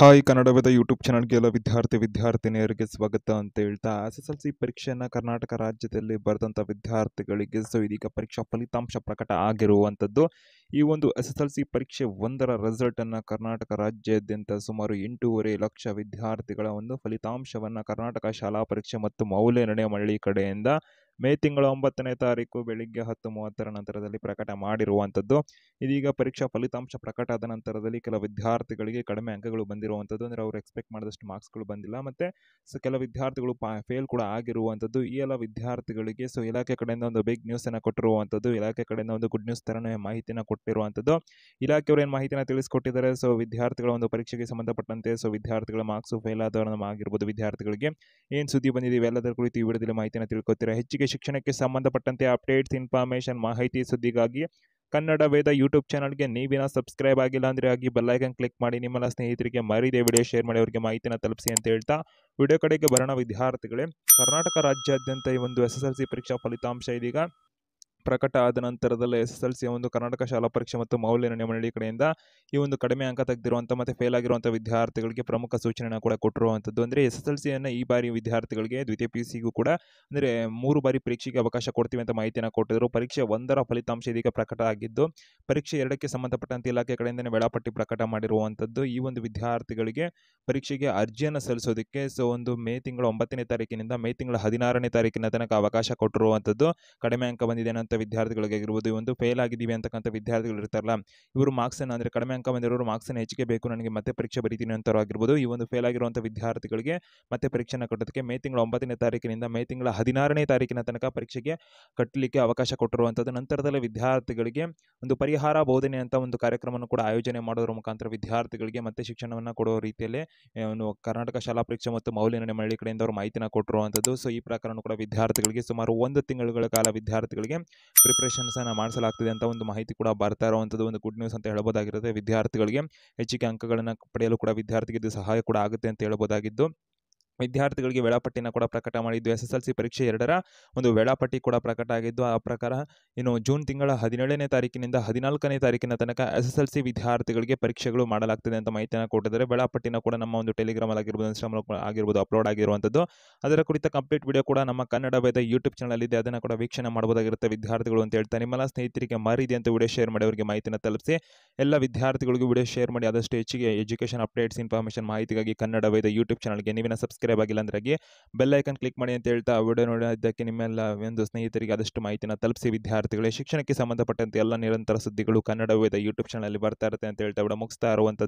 hi Kannada Veda YouTube ಚಾನಲ್ಗೆ ಎಲ್ಲ ವಿದ್ಯಾರ್ಥಿ ವಿದ್ಯಾರ್ಥಿನಿಯರಿಗೆ ಸ್ವಾಗತ ಅಂತ ಹೇಳ್ತಾ ಎಸ್ ಎಸ್ ಎಲ್ ಸಿ ಪರೀಕ್ಷೆಯನ್ನು ಕರ್ನಾಟಕ ರಾಜ್ಯದಲ್ಲಿ ಬರೆದಂಥ ವಿದ್ಯಾರ್ಥಿಗಳಿಗೆ ಸೊ ಇದೀಗ ಪರೀಕ್ಷಾ ಫಲಿತಾಂಶ ಪ್ರಕಟ ಆಗಿರುವಂಥದ್ದು ಈ ಒಂದು ಎಸ್ ಎಸ್ ಎಲ್ ಸಿ ಪರೀಕ್ಷೆ ಒಂದರ ರಿಸಲ್ಟನ್ನು ಕರ್ನಾಟಕ ರಾಜ್ಯಾದ್ಯಂತ ಸುಮಾರು ಎಂಟೂವರೆ ಲಕ್ಷ ವಿದ್ಯಾರ್ಥಿಗಳ ಒಂದು ಫಲಿತಾಂಶವನ್ನು ಕರ್ನಾಟಕ ಶಾಲಾ ಪರೀಕ್ಷೆ ಮತ್ತು ಮೌಲ್ಯ ನಿರ್ಣಯ ಮಂಡಳಿ ಕಡೆಯಿಂದ ಮೇ ತಿಂಗಳ ಒಂಬತ್ತನೇ ತಾರೀಕು ಬೆಳಿಗ್ಗೆ ಹತ್ತು ಮೂವತ್ತರ ನಂತರದಲ್ಲಿ ಪ್ರಕಟ ಮಾಡಿರುವಂಥದ್ದು ಇದೀಗ ಪರೀಕ್ಷಾ ಫಲಿತಾಂಶ ಪ್ರಕಟ ಆದ ನಂತರದಲ್ಲಿ ಕೆಲವು ವಿದ್ಯಾರ್ಥಿಗಳಿಗೆ ಕಡಿಮೆ ಅಂಕಗಳು ಬಂದಿರುವಂಥದ್ದು ಅಂದರೆ ಅವರು ಎಕ್ಸ್ಪೆಕ್ಟ್ ಮಾಡಿದಷ್ಟು ಮಾರ್ಕ್ಸ್ಗಳು ಬಂದಿಲ್ಲ ಮತ್ತು ಸೊ ಕೆಲವು ವಿದ್ಯಾರ್ಥಿಗಳು ಪಾ ಫೇಲ್ ಕೂಡ ಆಗಿರುವಂಥದ್ದು ಈ ಎಲ್ಲ ವಿದ್ಯಾರ್ಥಿಗಳಿಗೆ ಸೊ ಇಲಾಖೆ ಕಡೆಯಿಂದ ಒಂದು ಬಿಗ್ ನ್ಯೂಸನ್ನು ಕೊಟ್ಟಿರುವಂಥದ್ದು ಇಲಾಖೆ ಕಡೆಯಿಂದ ಒಂದು ಗುಡ್ ನ್ಯೂಸ್ ಥರನೇ ಮಾಹಿತಿನ ಕೊಟ್ಟಿರುವಂಥದ್ದು ಇಲಾಖೆಯವರು ಏನು ಮಾಹಿತಿನ ತಿಳಿಸ್ಕೊಟ್ಟಿದ್ದಾರೆ ಸೊ ವಿದ್ಯಾರ್ಥಿಗಳ ಒಂದು ಪರೀಕ್ಷೆಗೆ ಸಂಬಂಧಪಟ್ಟಂತೆ ಸೊ ವಿದ್ಯಾರ್ಥಿಗಳ ಮಾರ್ಕ್ಸು ಫೇಲ್ ಆದವರನ್ನು ಆಗಿರ್ಬೋದು ವಿದ್ಯಾರ್ಥಿಗಳಿಗೆ ಏನು ಸುದ್ದಿ ಬಂದಿದೆ ಇವೆಲ್ಲದರ ಕುರಿತು ಈ ವಿಡಿಯೋದಲ್ಲಿ ಮಾಹಿತಿನ ತಿಳ್ಕೊತೀರಾ ಹೆಚ್ಚಿಗೆ ಶಿಕ್ಷಣಕ್ಕೆ ಸಂಬಂಧಪಟ್ಟಂತೆ ಅಪ್ಡೇಟ್ಸ್ ಇನ್ಫಾರ್ಮೇಷನ್ ಮಾಹಿತಿ ಸುದ್ದಿಗಾಗಿ ಕನ್ನಡ ವೇದ ಯೂಟ್ಯೂಬ್ ಚಾನಲ್ಗೆ ನೀವಿನ ಸಬ್ಸ್ಕ್ರೈಬ್ ಆಗಿಲ್ಲ ಅಂದರೆ ಆಗಿ ಬೆಲ್ಲೈಕನ್ ಕ್ಲಿಕ್ ಮಾಡಿ ನಿಮ್ಮೆಲ್ಲ ಸ್ನೇಹಿತರಿಗೆ ಮರೀದೆ ವಿಡಿಯೋ ಶೇರ್ ಮಾಡಿ ಅವರಿಗೆ ಮಾಹಿತಿನ ತಲುಪಿಸಿ ಅಂತ ಹೇಳ್ತಾ ವಿಡಿಯೋ ಕಡೆಗೆ ಬರೋಣ ವಿದ್ಯಾರ್ಥಿಗಳೇ ಕರ್ನಾಟಕ ರಾಜ್ಯಾದ್ಯಂತ ಈ ಒಂದು ಎಸ್ ಸಿ ಪರೀಕ್ಷಾ ಫಲಿತಾಂಶ ಇದೀಗ ಪ್ರಕಟ ಆದ ನಂತರದಲ್ಲೇ ಎಸ್ ಎಸ್ ಎಲ್ ಸಿಯ ಒಂದು ಕರ್ನಾಟಕ ಶಾಲಾ ಪರೀಕ್ಷೆ ಮತ್ತು ಮೌಲ್ಯ ನಿರ್ಣಯ ಮಂಡಳಿ ಕಡೆಯಿಂದ ಈ ಒಂದು ಕಡಿಮೆ ಅಂಕ ತೆಗೆದಿರುವಂಥ ಮತ್ತು ಫೇಲ್ ಆಗಿರುವಂಥ ವಿದ್ಯಾರ್ಥಿಗಳಿಗೆ ಪ್ರಮುಖ ಸೂಚನೆಯನ್ನು ಕೂಡ ಕೊಟ್ಟಿರುವಂಥದ್ದು ಅಂದರೆ ಎಸ್ ಎಸ್ ಎಲ್ ಈ ಬಾರಿ ವಿದ್ಯಾರ್ಥಿಗಳಿಗೆ ದ್ವಿತೀಯ ಪಿ ಸಿಗೂ ಕೂಡ ಅಂದರೆ ಮೂರು ಬಾರಿ ಪರೀಕ್ಷೆಗೆ ಅವಕಾಶ ಕೊಡ್ತೀವಿ ಅಂತ ಮಾಹಿತಿಯನ್ನು ಕೊಟ್ಟಿದ್ದರು ಪರೀಕ್ಷೆ ಒಂದರ ಫಲಿತಾಂಶ ಇದೀಗ ಪ್ರಕಟ ಆಗಿದ್ದು ಪರೀಕ್ಷೆ ಎರಡಕ್ಕೆ ಸಂಬಂಧಪಟ್ಟಂತೆ ಇಲಾಖೆ ಕಡೆಯಿಂದಲೇ ವೇಳಾಪಟ್ಟಿ ಪ್ರಕಟ ಮಾಡಿರುವಂಥದ್ದು ಈ ಒಂದು ವಿದ್ಯಾರ್ಥಿಗಳಿಗೆ ಪರೀಕ್ಷೆಗೆ ಅರ್ಜಿಯನ್ನು ಸಲ್ಲಿಸೋದಕ್ಕೆ ಸೊ ಒಂದು ಮೇ ತಿಂಗಳ ಒಂಬತ್ತನೇ ತಾರೀಕಿನಿಂದ ಮೇ ತಿಂಗಳ ಹದಿನಾರನೇ ತಾರೀಕಿನ ತನಕ ಅವಕಾಶ ಕೊಟ್ಟಿರುವಂಥದ್ದು ಕಡಿಮೆ ಅಂಕ ಬಂದಿದೆ ಅನ್ನೋಂಥ ಈ ಒಂದು ಫೇಲ್ ಆಗಿದ್ದೀವಿ ಅಂತಕ್ಕಂಥ ವಿದ್ಯಾರ್ಥಿಗಳು ಇರ್ತಾರಲ್ಲ ಇವರು ಮಾರ್ಕ್ಸನ್ನು ಅಂದರೆ ಕಡಿಮೆ ಅಂಕ ಬಂದಿರೋರು ಮಾರ್ಕ್ಸನ್ನು ಹೆಚ್ಚಿಗೆ ಬೇಕು ನನಗೆ ಮತ್ತೆ ಪರೀಕ್ಷೆ ಬರೀತೀನಿ ಅಂತಾರೋ ಆಗಿರ್ಬೋದು ಈ ಒಂದು ಫೇಲ್ ಆಗಿರುವಂಥ ವಿದ್ಯಾರ್ಥಿಗಳಿಗೆ ಮತ್ತೆ ಪರೀಕ್ಷೆನ ಕಟ್ಟೋದಕ್ಕೆ ಮೇ ತಿಂಗಳ ಒಂಬತ್ತನೇ ತಾರೀಕಿನಿಂದ ಮೇ ತಿಂಗಳ ಹದಿನಾರನೇ ತಾರೀಕಿನ ತನಕ ಪರೀಕ್ಷೆಗೆ ಕಟ್ಟಲಿಕ್ಕೆ ಅವಕಾಶ ಕೊಟ್ಟಿರುವಂಥದ್ದು ನಂತರದಲ್ಲಿ ವಿದ್ಯಾರ್ಥಿಗಳಿಗೆ ಒಂದು ಪರಿಹಾರ ಬೋಧನೆ ಅಂತ ಒಂದು ಕಾರ್ಯಕ್ರಮವನ್ನು ಕೂಡ ಆಯೋಜನೆ ಮಾಡೋದ್ರ ಮುಖಾಂತರ ವಿದ್ಯಾರ್ಥಿಗಳಿಗೆ ಮತ್ತೆ ಶಿಕ್ಷಣವನ್ನು ಕೊಡೋ ರೀತಿಯಲ್ಲಿ ಏನು ಕರ್ನಾಟಕ ಶಾಲಾ ಪರೀಕ್ಷೆ ಮತ್ತು ಮೌಲ್ಯನಿರ್ಣಯ ಮಂಡಳಿ ಕಡೆಯಿಂದ ಅವರು ಮಾಹಿತಿನ ಕೊಟ್ಟಿರುವಂಥದ್ದು ಸೊ ಈ ಪ್ರಕಾರನೂ ಕೂಡ ವಿದ್ಯಾರ್ಥಿಗಳಿಗೆ ಸುಮಾರು ಒಂದು ತಿಂಗಳುಗಳ ಕಾಲ ವಿದ್ಯಾರ್ಥಿಗಳಿಗೆ ಪ್ರಿಪ್ರೇಷನ್ಸನ್ನು ಮಾಡಿಸಲಾಗ್ತಿದೆ ಅಂತ ಒಂದು ಮಾಹಿತಿ ಕೂಡ ಬರ್ತಾ ಇರುವಂಥದ್ದು ಒಂದು ಗುಡ್ ನ್ಯೂಸ್ ಅಂತ ಹೇಳ್ಬೋದಾಗಿರುತ್ತೆ ವಿದ್ಯಾರ್ಥಿಗಳಿಗೆ ಹೆಚ್ಚಿಗೆ ಅಂಕಗಳನ್ನು ಪಡೆಯಲು ಕೂಡ ವಿದ್ಯಾರ್ಥಿಗಳಿಗೆ ಸಹಾಯ ಕೂಡ ಆಗುತ್ತೆ ಅಂತ ಹೇಳ್ಬೋದಾಗಿದ್ದು ವಿದ್ಯಾರ್ಥಿಗಳಿಗೆ ವೇಳಾಪಟ್ಟಿನ ಕೂಡ ಪ್ರಕಟ ಮಾಡಿದ್ದು ಎಸ್ ಎಸ್ ಎಲ್ ಸಿ ಪರೀಕ್ಷೆ ಎರಡರ ಒಂದು ವೇಳಾಪಟ್ಟಿ ಕೂಡ ಪ್ರಕಟ ಆಗಿದ್ದು ಆ ಪ್ರಕಾರ ಇನ್ನು ಜೂನ್ ತಿಂಗಳ ಹದಿನೇಳನೇ ತಾರೀಕಿನಿಂದ ಹದಿನಾಲ್ಕನೇ ತಾರೀಕಿನ ತನಕ ಎಸ್ ಎಸ್ ಎಲ್ ಸಿ ವಿದ್ಯಾರ್ಥಿಗಳಿಗೆ ಪರೀಕ್ಷೆಗಳು ಮಾಡಲಾಗ್ತದೆ ಅಂತ ಮಾಹಿತಿಯನ್ನು ಕೊಟ್ಟಿದ್ದಾರೆ ವೇಳಾಪಟ್ಟಿನ ಕೂಡ ನಮ್ಮ ಒಂದು ಟೆಲಿಗ್ರಾಮ್ ಆಗಿರ್ಬೋದು ಇನ್ಸ್ಟಾಗ್ರಾಮ್ ಆಗಿರ್ಬೋದು ಅಪ್ಲೋಡ್ ಆಗಿರುವಂಥದ್ದು ಅದರ ಕುರಿತ ಕಂಪ್ಲೀಟ್ ವಿಡಿಯೋ ಕೂಡ ನಮ್ಮ ಕನ್ನಡ ವೇದ ಯೂಟ್ಯೂಬ್ ಚಾನಲ್ ಇದೆ ಅದನ್ನು ಕೂಡ ವೀಕ್ಷಣೆ ಮಾಡಬಹುದಾಗಿರುತ್ತೆ ವಿದ್ಯಾರ್ಥಿಗಳು ಅಂತ ಹೇಳ್ತಾ ನಿಮ್ಮೆಲ್ಲ ಸ್ನೇಹಿತರಿಗೆ ಮಾರಿದೆ ಅಂತ ವಿಡಿಯೋ ಶೇರ್ ಮಾಡಿ ಅವರಿಗೆ ಮಾಹಿತಿಯನ್ನು ತಲುಪಿಸಿ ಎಲ್ಲ ವಿದ್ಯಾರ್ಥಿಗಳಿಗೂ ವಿಡಿಯೋ ಶೇರ್ ಮಾಡಿ ಆದಷ್ಟು ಹೆಚ್ಚಿಗೆ ಎಜುಕೇಷನ್ ಅಪ್ಡೇಟ್ಸ್ ಇನ್ಫಾರ್ಮೇಷನ್ ಮಾಹಿತಿಗಾಗಿ ಕನ್ನಡ ವೇದ ಯೂಟ್ಯೂಬ್ ಚಾನಲ್ಗೆ ನೀವಿನ ಸಬ್ಸ್ಕ್ರೈಬ್ ಸಬ್ಸ್ಕ್ರೈಬ್ ಆಗಿಲ್ಲ ಅಂದ್ರೆ ಬೆಲ್ ಐಕನ್ ಕ್ಲಿಕ್ ಮಾಡಿ ಅಂತ ಹೇಳ್ತಾ ವಿಡಿಯೋ ನೋಡೋದಕ್ಕೆ ನಿಮ್ಮೆಲ್ಲ ಒಂದು ಸ್ನೇಹಿತರಿಗೆ ಆದಷ್ಟು ಮಾಹಿತಿನ ತಲುಪಿಸಿ ವಿದ್ಯಾರ್ಥಿಗಳೇ ಶಿಕ್ಷಣಕ್ಕೆ ಸಂಬಂಧಪಟ್ಟಂತೆ ಎಲ್ಲ ನಿರಂತರ ಸುದ್ದಿಗಳು ಕನ್ನಡ ವೇದ ಯೂಟ್ಯೂಬ್ ಚಾನಲ್ ಬರ್ತಾ ಇರುತ್ತೆ ಅಂತ ಹೇಳ್ತಾ ಮುಗಿಸ್ತಾ ಇರುವಂತಹ